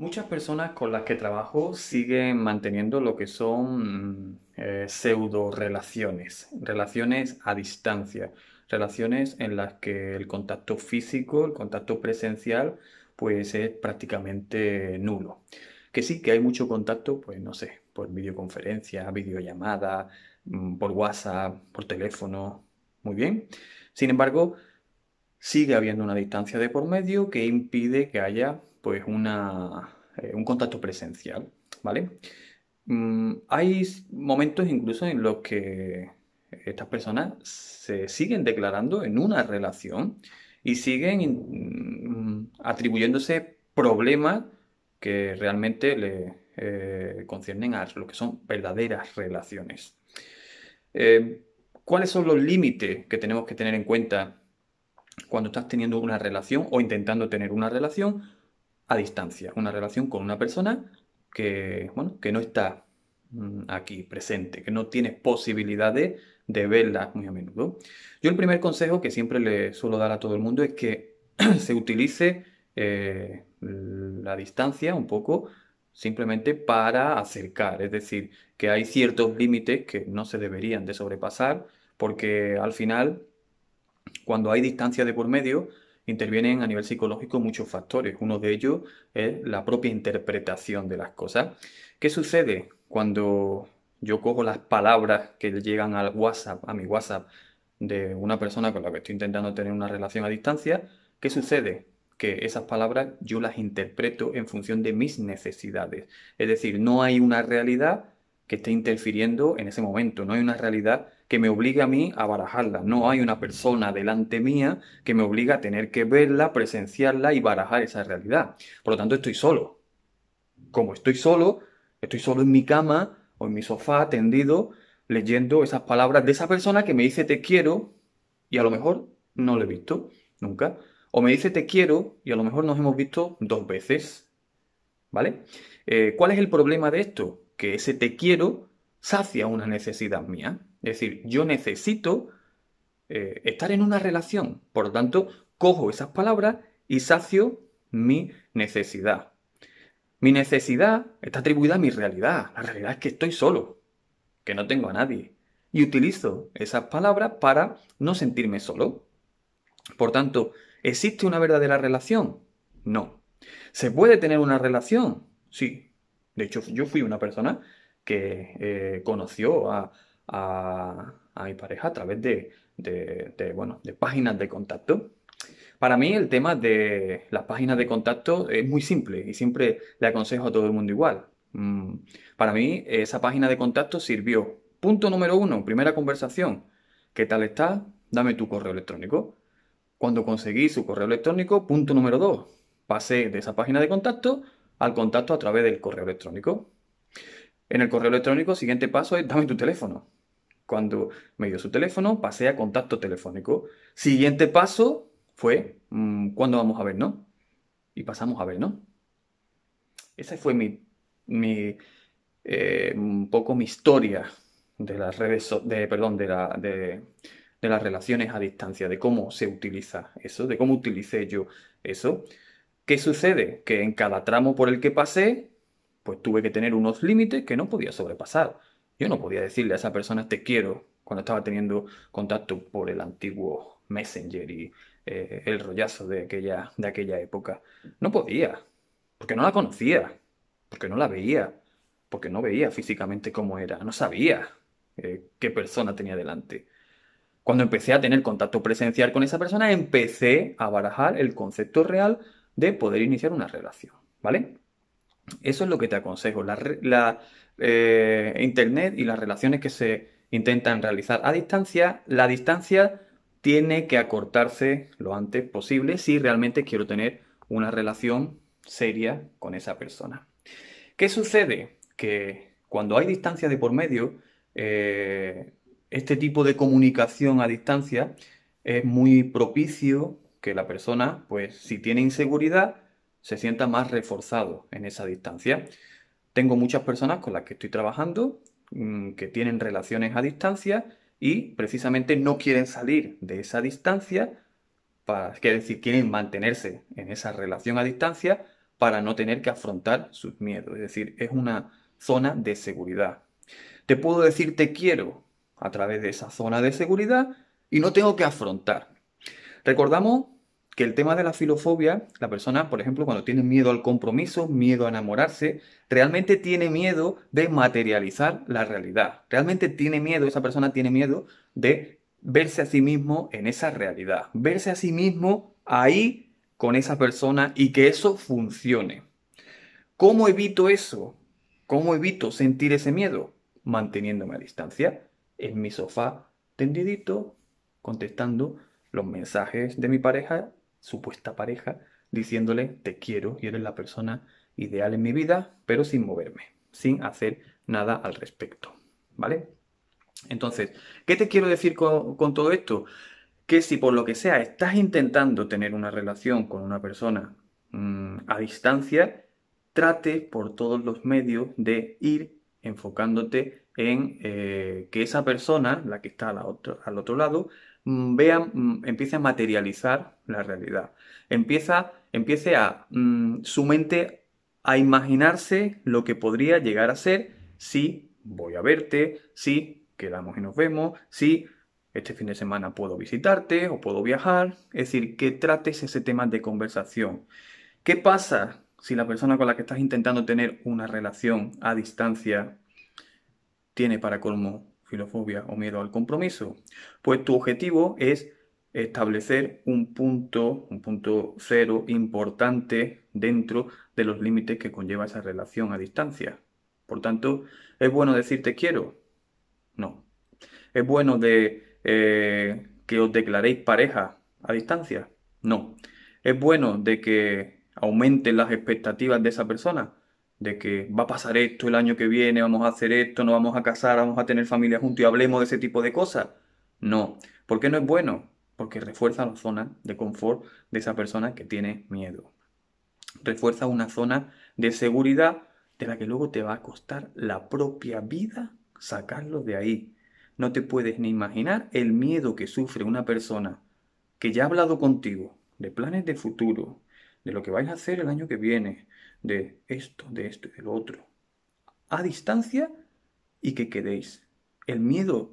Muchas personas con las que trabajo siguen manteniendo lo que son mm, eh, pseudo relaciones, relaciones a distancia, relaciones en las que el contacto físico, el contacto presencial, pues es prácticamente nulo. Que sí, que hay mucho contacto, pues no sé, por videoconferencia, videollamada, mm, por WhatsApp, por teléfono, muy bien. Sin embargo, sigue habiendo una distancia de por medio que impide que haya pues eh, un contacto presencial, ¿vale? Mm, hay momentos incluso en los que estas personas se siguen declarando en una relación y siguen mm, atribuyéndose problemas que realmente le eh, conciernen a lo que son verdaderas relaciones. Eh, ¿Cuáles son los límites que tenemos que tener en cuenta cuando estás teniendo una relación o intentando tener una relación? distancia, una relación con una persona que, bueno, que no está mm, aquí presente, que no tiene posibilidades de verla muy a menudo. Yo el primer consejo que siempre le suelo dar a todo el mundo es que se utilice eh, la distancia un poco simplemente para acercar, es decir, que hay ciertos límites que no se deberían de sobrepasar, porque al final, cuando hay distancia de por medio, intervienen a nivel psicológico muchos factores. Uno de ellos es la propia interpretación de las cosas. ¿Qué sucede cuando yo cojo las palabras que llegan al WhatsApp, a mi WhatsApp, de una persona con la que estoy intentando tener una relación a distancia? ¿Qué sucede? que esas palabras yo las interpreto en función de mis necesidades. Es decir, no hay una realidad que esté interfiriendo en ese momento, no hay una realidad que me obligue a mí a barajarla. No hay una persona delante mía que me obliga a tener que verla, presenciarla y barajar esa realidad. Por lo tanto, estoy solo. Como estoy solo, estoy solo en mi cama o en mi sofá, tendido, leyendo esas palabras de esa persona que me dice te quiero y a lo mejor no lo he visto nunca. O me dice te quiero y a lo mejor nos hemos visto dos veces. ¿Vale? Eh, ¿Cuál es el problema de esto? Que ese te quiero sacia una necesidad mía. Es decir, yo necesito eh, estar en una relación. Por lo tanto, cojo esas palabras y sacio mi necesidad. Mi necesidad está atribuida a mi realidad. La realidad es que estoy solo, que no tengo a nadie. Y utilizo esas palabras para no sentirme solo. Por tanto, ¿existe una verdadera relación? No. ¿Se puede tener una relación? Sí. De hecho, yo fui una persona que eh, conoció a, a, mi pareja a través de, bueno, de páginas de contacto. Para mí el tema de las páginas de contacto es muy simple y siempre le aconsejo a todo el mundo igual. Mm, para mí esa página de contacto sirvió. Punto número uno, primera conversación. ¿Qué tal está? Dame tu correo electrónico. Cuando conseguí su correo electrónico, punto número dos, pasé de esa página de contacto al contacto a través del correo electrónico. En el correo electrónico, siguiente paso es dame tu teléfono. Cuando me dio su teléfono, pasé a contacto telefónico. Siguiente paso fue, mm, ¿cuándo vamos a ver, no? Y pasamos a ver, ¿no? Esa fue mi, eh, un poco mi historia de las redes, de, perdón, de, de las relaciones a distancia, de cómo se utiliza eso, de cómo utilicé yo eso. ¿Qué sucede? Que en cada tramo por el que pasé, pues tuve que tener unos límites que no podía sobrepasar. Yo no podía decirle a esa persona te quiero cuando estaba teniendo contacto por el antiguo Messenger y eh, el rollazo de aquella, de aquella época. No podía, porque no la conocía, porque no la veía, porque no veía físicamente cómo era, no sabía eh, qué persona tenía delante. Cuando empecé a tener contacto presencial con esa persona, empecé a barajar el concepto real de poder iniciar una relación, ¿vale? Eso es lo que te aconsejo. la, eh, internet y las relaciones que se intentan realizar a distancia, la distancia tiene que acortarse lo antes posible si realmente quiero tener una relación seria con esa persona. ¿Qué sucede? Que cuando hay distancia de por medio, eh, este tipo de comunicación a distancia es muy propicio que la persona, pues si tiene inseguridad, se sienta más reforzado en esa distancia. Tengo muchas personas con las que estoy trabajando mm, que tienen relaciones a distancia y precisamente no quieren salir de esa distancia, para, es decir, quieren mantenerse en esa relación a distancia para no tener que afrontar sus miedos. Es decir, es una zona de seguridad. Te puedo decir te quiero a través de esa zona de seguridad y no tengo que afrontar. Recordamos que el tema de la filofobia, la persona, por ejemplo, cuando tiene miedo al compromiso, miedo a enamorarse, realmente tiene miedo de materializar la realidad. Realmente tiene miedo, esa persona tiene miedo de verse a sí mismo en esa realidad, verse a sí mismo ahí con esa persona y que eso funcione. ¿Cómo evito eso? ¿Cómo evito sentir ese miedo? Manteniéndome a distancia, en mi sofá, tendidito, contestando los mensajes de mi pareja supuesta pareja diciéndole te quiero y eres la persona ideal en mi vida, pero sin moverme, sin hacer nada al respecto. ¿Vale? Entonces, ¿qué te quiero decir con, todo esto? Que si por lo que sea estás intentando tener una relación con una persona mm, a distancia, trate por todos los medios de ir enfocándote en eh, que esa persona, la que está al otro lado, Mm, vean, mm, empiece a materializar la realidad. Empieza, empiece a mm, su mente a imaginarse lo que podría llegar a ser si voy a verte, si quedamos y nos vemos, si este fin de semana puedo visitarte o puedo viajar. Es decir, que trates ese tema de conversación. ¿Qué pasa si la persona con la que estás intentando tener una relación a distancia tiene para colmo filofobia o miedo al compromiso? Pues tu objetivo es establecer un punto, un punto cero importante dentro de los límites que conlleva esa relación a distancia. Por tanto, ¿es bueno decir te quiero? No. ¿Es bueno de, eh, que os declaréis pareja a distancia? No. ¿Es bueno de que aumenten las expectativas de esa persona? de que va a pasar esto el año que viene, vamos a hacer esto, nos vamos a casar, vamos a tener familia juntos y hablemos de ese tipo de cosas. No. ¿Por qué no es bueno? Porque refuerza la zona de confort de esa persona que tiene miedo. Refuerza una zona de seguridad de la que luego te va a costar la propia vida sacarlo de ahí. No te puedes ni imaginar el miedo que sufre una persona que ya ha hablado contigo de planes de futuro, de lo que vais a hacer el año que viene, de esto, de esto y del otro, a distancia y que quedéis. El miedo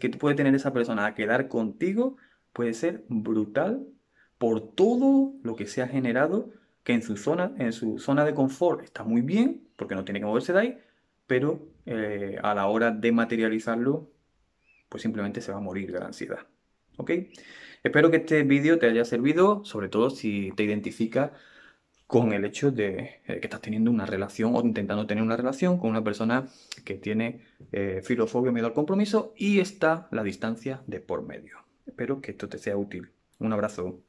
que puede tener esa persona a quedar contigo puede ser brutal por todo lo que se ha generado, que en su zona, en su zona de confort está muy bien, porque no tiene que moverse de ahí, pero eh, a la hora de materializarlo, pues simplemente se va a morir de la ansiedad. ¿Ok? Espero que este vídeo te haya servido, sobre todo si te identifica con el hecho de eh, que estás teniendo una relación o intentando tener una relación con una persona que tiene eh, filofobia, miedo al compromiso y está la distancia de por medio. Espero que esto te sea útil. Un abrazo.